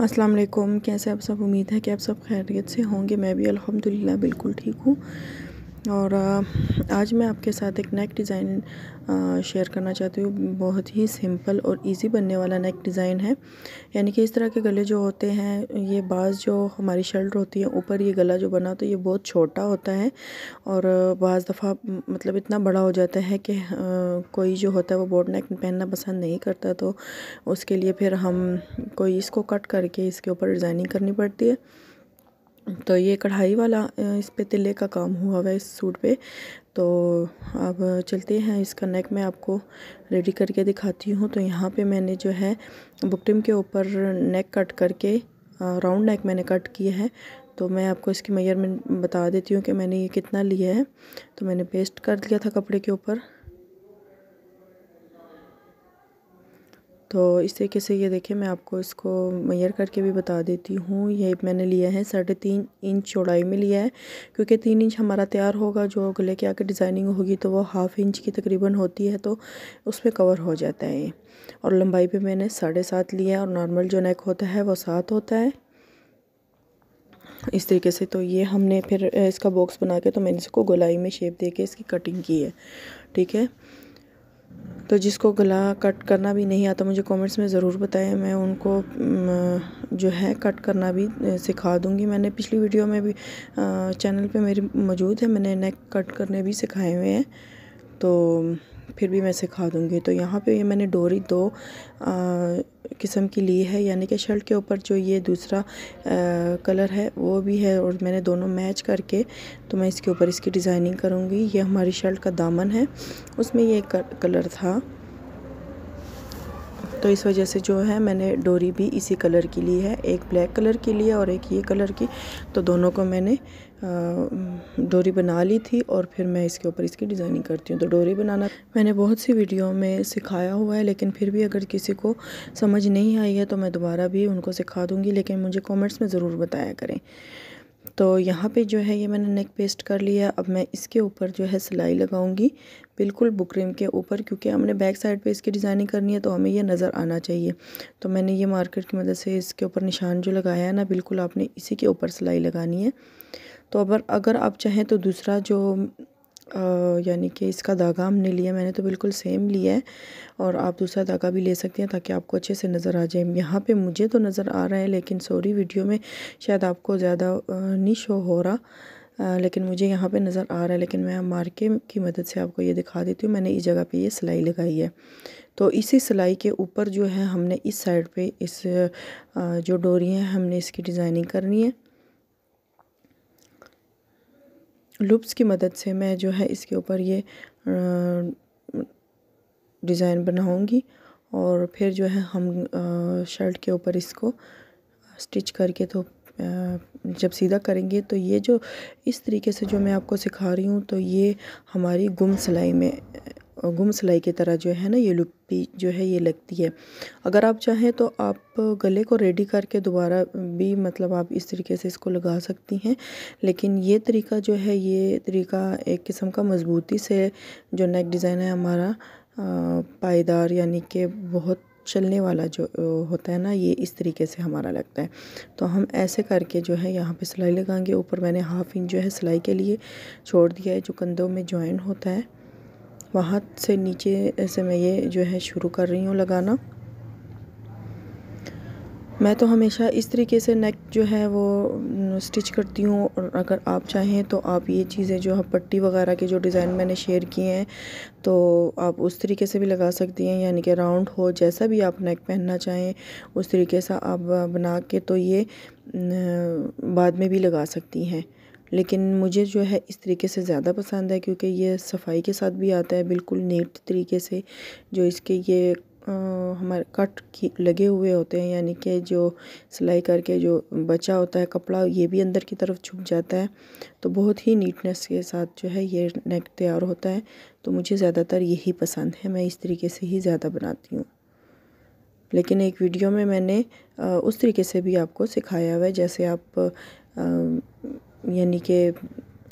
अस्सलाम वालेकुम कैसे आप सब उम्मीद है कि आप सब खैरियत से होंगे मैं भी अल्हम्दुलिल्लाह बिल्कुल ठीक हूँ और आज मैं आपके साथ एक नेक डिज़ाइन शेयर करना चाहती हूँ बहुत ही सिंपल और इजी बनने वाला नेक डिज़ाइन है यानी कि इस तरह के गले जो होते हैं ये बाज़ जो हमारी शर्ट होती है ऊपर ये गला जो बना तो ये बहुत छोटा होता है और बाज़ दफ़ा मतलब इतना बड़ा हो जाता है कि कोई जो होता है वो बोर्ड नेक पहनना पसंद नहीं करता तो उसके लिए फिर हम कोई इसको कट करके इसके ऊपर डिज़ाइनिंग करनी पड़ती है तो ये कढ़ाई वाला इस पे तिल्ले का काम हुआ हुआ है इस सूट पे तो अब चलते हैं इसका नेक मैं आपको रेडी करके दिखाती हूँ तो यहाँ पे मैंने जो है बुकटिम के ऊपर नेक कट करके राउंड नेक मैंने कट किया है तो मैं आपको इसकी मेजरमेंट बता देती हूँ कि मैंने ये कितना लिया है तो मैंने पेस्ट कर दिया था कपड़े के ऊपर तो इस तरीके से ये देखिए मैं आपको इसको मैयर करके भी बता देती हूँ ये मैंने लिया है साढ़े तीन इंच चौड़ाई में लिया है क्योंकि तीन इंच हमारा तैयार होगा जो गले के आगे डिज़ाइनिंग होगी तो वो हाफ़ इंच की तकरीबन होती है तो उसमें कवर हो जाता है ये और लंबाई पे मैंने साढ़े सात लिया है और नॉर्मल जो नेक होता है वो सात होता है इस तरीके से तो ये हमने फिर इसका बॉक्स बना के तो मैंने इसको गोलाई में शेप दे के इसकी कटिंग की है ठीक है तो जिसको गला कट करना भी नहीं आता मुझे कमेंट्स में ज़रूर बताएं मैं उनको जो है कट करना भी सिखा दूंगी मैंने पिछली वीडियो में भी चैनल पे मेरी मौजूद है मैंने नेक कट करने भी सिखाए हुए हैं तो फिर भी मैं सिखा दूँगी तो यहाँ पे ये मैंने डोरी दो किस्म की ली है यानी कि शर्ट के ऊपर जो ये दूसरा आ, कलर है वो भी है और मैंने दोनों मैच करके तो मैं इसके ऊपर इसकी डिज़ाइनिंग करूँगी ये हमारी शर्ट का दामन है उसमें ये कलर था तो इस वजह से जो है मैंने डोरी भी इसी कलर की ली है एक ब्लैक कलर की ली है और एक ये कलर की तो दोनों को मैंने डोरी बना ली थी और फिर मैं इसके ऊपर इसकी डिज़ाइनिंग करती हूँ तो डोरी बनाना मैंने बहुत सी वीडियो में सिखाया हुआ है लेकिन फिर भी अगर किसी को समझ नहीं आई है तो मैं दोबारा भी उनको सिखा दूँगी लेकिन मुझे कॉमेंट्स में ज़रूर बताया करें तो यहाँ पे जो है ये मैंने नेक पेस्ट कर लिया अब मैं इसके ऊपर जो है सिलाई लगाऊंगी बिल्कुल बुकरेम के ऊपर क्योंकि हमने बैक साइड पे इसकी डिज़ाइनिंग करनी है तो हमें ये नज़र आना चाहिए तो मैंने ये मार्केट की मदद से इसके ऊपर निशान जो लगाया है ना बिल्कुल आपने इसी के ऊपर सिलाई लगानी है तो अगर अगर आप चाहें तो दूसरा जो यानी कि इसका धागा हमने लिया मैंने तो बिल्कुल सेम लिया है और आप दूसरा धागा भी ले सकते हैं ताकि आपको अच्छे से नज़र आ जाए यहाँ पे मुझे तो नज़र आ रहा है लेकिन सॉरी वीडियो में शायद आपको ज़्यादा नहीं शो हो रहा आ, लेकिन मुझे यहाँ पे नज़र आ रहा है लेकिन मैं मार्के की मदद से आपको ये दिखा देती हूँ मैंने इस जगह पे ये सिलाई लगाई है तो इसी सिलाई के ऊपर जो है हमने इस साइड पे इस जो डोरी है हमने इसकी डिज़ाइनिंग करनी है लूप्स की मदद से मैं जो है इसके ऊपर ये डिज़ाइन बनाऊंगी और फिर जो है हम शर्ट के ऊपर इसको स्टिच करके तो जब सीधा करेंगे तो ये जो इस तरीके से जो मैं आपको सिखा रही हूँ तो ये हमारी गुम सिलाई में गुम सिलाई की तरह जो है ना ये लुप्पी जो है ये लगती है अगर आप चाहें तो आप गले को रेडी करके दोबारा भी मतलब आप इस तरीके से इसको लगा सकती हैं लेकिन ये तरीका जो है ये तरीका एक किस्म का मज़बूती से जो नेक डिज़ाइन है हमारा पायदार यानी कि बहुत चलने वाला जो होता है ना ये इस तरीके से हमारा लगता है तो हम ऐसे करके जो है यहाँ पे सिलाई लगाएंगे ऊपर मैंने हाफ़ इंच जो है सिलाई के लिए छोड़ दिया है जो कंधों में जॉइन होता है वहाँ से नीचे से मैं ये जो है शुरू कर रही हूँ लगाना मैं तो हमेशा इस तरीके से नेक जो है वो स्टिच करती हूँ और अगर आप चाहें तो आप ये चीज़ें जो है पट्टी वगैरह के जो डिज़ाइन मैंने शेयर किए हैं तो आप उस तरीके से भी लगा सकती हैं यानी कि राउंड हो जैसा भी आप नेक पहनना चाहें उस तरीके से आप बना के तो ये बाद में भी लगा सकती हैं लेकिन मुझे जो है इस तरीके से ज़्यादा पसंद है क्योंकि ये सफाई के साथ भी आता है बिल्कुल नीट तरीके से जो इसके ये हमारे कट की लगे हुए होते हैं यानी कि जो सिलाई करके जो बचा होता है कपड़ा ये भी अंदर की तरफ छुप जाता है तो बहुत ही नीटनेस के साथ जो है ये नेक तैयार होता है तो मुझे ज़्यादातर यही पसंद है मैं इस तरीके से ही ज़्यादा बनाती हूँ लेकिन एक वीडियो में मैंने उस तरीके से भी आपको सिखाया हुआ है जैसे आप यानी कि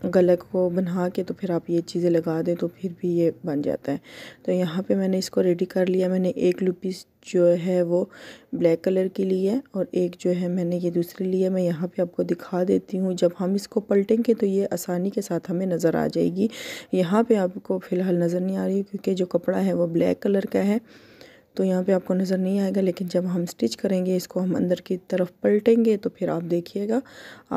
गले को बना के तो फिर आप ये चीज़ें लगा दें तो फिर भी ये बन जाता है तो यहाँ पे मैंने इसको रेडी कर लिया मैंने एक लुपीस जो है वो ब्लैक कलर की ली है और एक जो है मैंने ये दूसरी ली है मैं यहाँ पे आपको दिखा देती हूँ जब हम इसको पलटेंगे तो ये आसानी के साथ हमें नज़र आ जाएगी यहाँ पर आपको फ़िलहाल नज़र नहीं आ रही क्योंकि जो कपड़ा है वो ब्लैक कलर का है तो यहाँ पे आपको नज़र नहीं आएगा लेकिन जब हम स्टिच करेंगे इसको हम अंदर की तरफ पलटेंगे तो फिर आप देखिएगा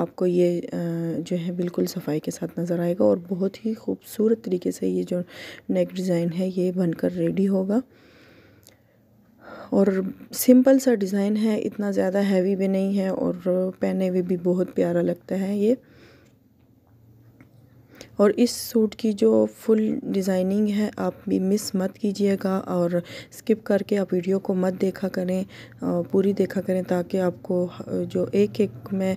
आपको ये जो है बिल्कुल सफाई के साथ नज़र आएगा और बहुत ही खूबसूरत तरीके से ये जो नेक डिज़ाइन है ये बनकर रेडी होगा और सिंपल सा डिज़ाइन है इतना ज़्यादा हैवी भी नहीं है और पहने हुए भी बहुत प्यारा लगता है ये और इस सूट की जो फुल डिज़ाइनिंग है आप भी मिस मत कीजिएगा और स्किप करके आप वीडियो को मत देखा करें पूरी देखा करें ताकि आपको जो एक एक मैं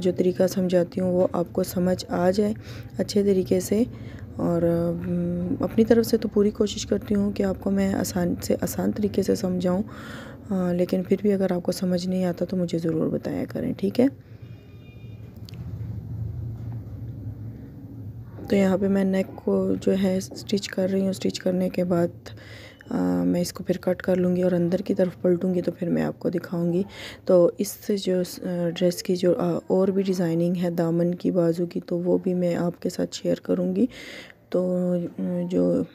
जो तरीका समझाती हूँ वो आपको समझ आ जाए अच्छे तरीके से और अपनी तरफ से तो पूरी कोशिश करती हूँ कि आपको मैं आसान से आसान तरीके से समझाऊँ लेकिन फिर भी अगर आपको समझ नहीं आता तो मुझे ज़रूर बताया करें ठीक है तो यहाँ पे मैं नेक को जो है स्टिच कर रही हूँ स्टिच करने के बाद आ, मैं इसको फिर कट कर लूँगी और अंदर की तरफ पलटूँगी तो फिर मैं आपको दिखाऊँगी तो इस जो ड्रेस की जो आ, और भी डिज़ाइनिंग है दामन की बाजू की तो वो भी मैं आपके साथ शेयर करूँगी तो जो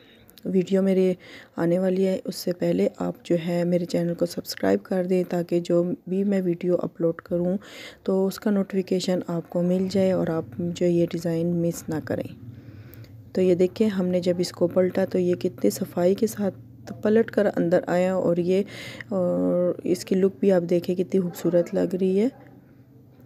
वीडियो मेरे आने वाली है उससे पहले आप जो है मेरे चैनल को सब्सक्राइब कर दें ताकि जो भी मैं वीडियो अपलोड करूं तो उसका नोटिफिकेशन आपको मिल जाए और आप जो ये डिज़ाइन मिस ना करें तो ये देखें हमने जब इसको पलटा तो ये कितनी सफाई के साथ पलट कर अंदर आया और ये और इसकी लुक भी आप देखें कितनी खूबसूरत लग रही है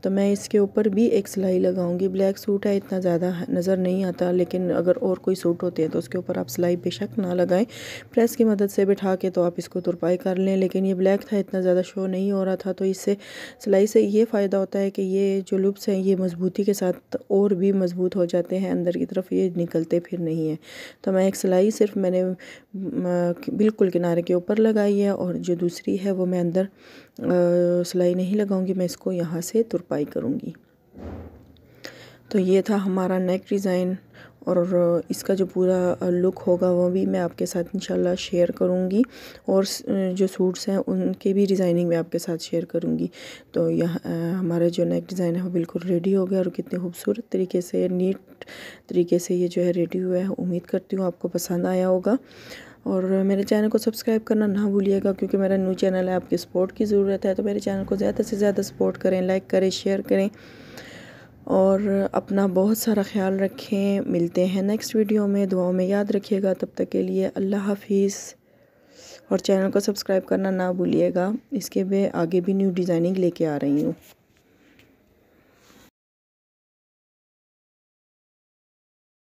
तो मैं इसके ऊपर भी एक सिलाई लगाऊंगी ब्लैक सूट है इतना ज़्यादा नज़र नहीं आता लेकिन अगर और कोई सूट होते हैं तो उसके ऊपर आप सिलाई बेशक ना लगाएं प्रेस की मदद से बिठा के तो आप इसको तुरपाई कर लें लेकिन ये ब्लैक था इतना ज़्यादा शो नहीं हो रहा था तो इससे सिलाई से ये फ़ायदा होता है कि ये जो लुप्स हैं ये मजबूती के साथ और भी मजबूत हो जाते हैं अंदर की तरफ ये निकलते फिर नहीं हैं तो मैं एक सिलाई सिर्फ मैंने बिल्कुल किनारे के ऊपर लगाई है और जो दूसरी है वो मैं अंदर सिलाई नहीं लगाऊँगी मैं इसको यहाँ से तुरपा छपाई करूँगी तो ये था हमारा नेक डिज़ाइन और इसका जो पूरा लुक होगा वो भी मैं आपके साथ इंशाल्लाह शेयर करूँगी और जो सूट्स हैं उनके भी डिज़ाइनिंग मैं आपके साथ शेयर करूँगी तो यह हमारा जो नेक डिज़ाइन है वो बिल्कुल रेडी हो गया और कितने खूबसूरत तरीके से नीट तरीके से ये जो है रेडी हुआ है उम्मीद करती हूँ आपको पसंद आया होगा और मेरे चैनल को सब्सक्राइब करना ना भूलिएगा क्योंकि मेरा न्यू चैनल है आपकी सपोर्ट की ज़रूरत है तो मेरे चैनल को ज़्यादा से ज़्यादा सपोर्ट करें लाइक करें शेयर करें और अपना बहुत सारा ख्याल रखें मिलते हैं नेक्स्ट वीडियो में दुआओं में याद रखिएगा तब तक के लिए अल्लाह हाफिज़ और चैनल को सब्सक्राइब करना ना भूलिएगा इसके बे आगे भी न्यू डिज़ाइनिंग लेके आ रही हूँ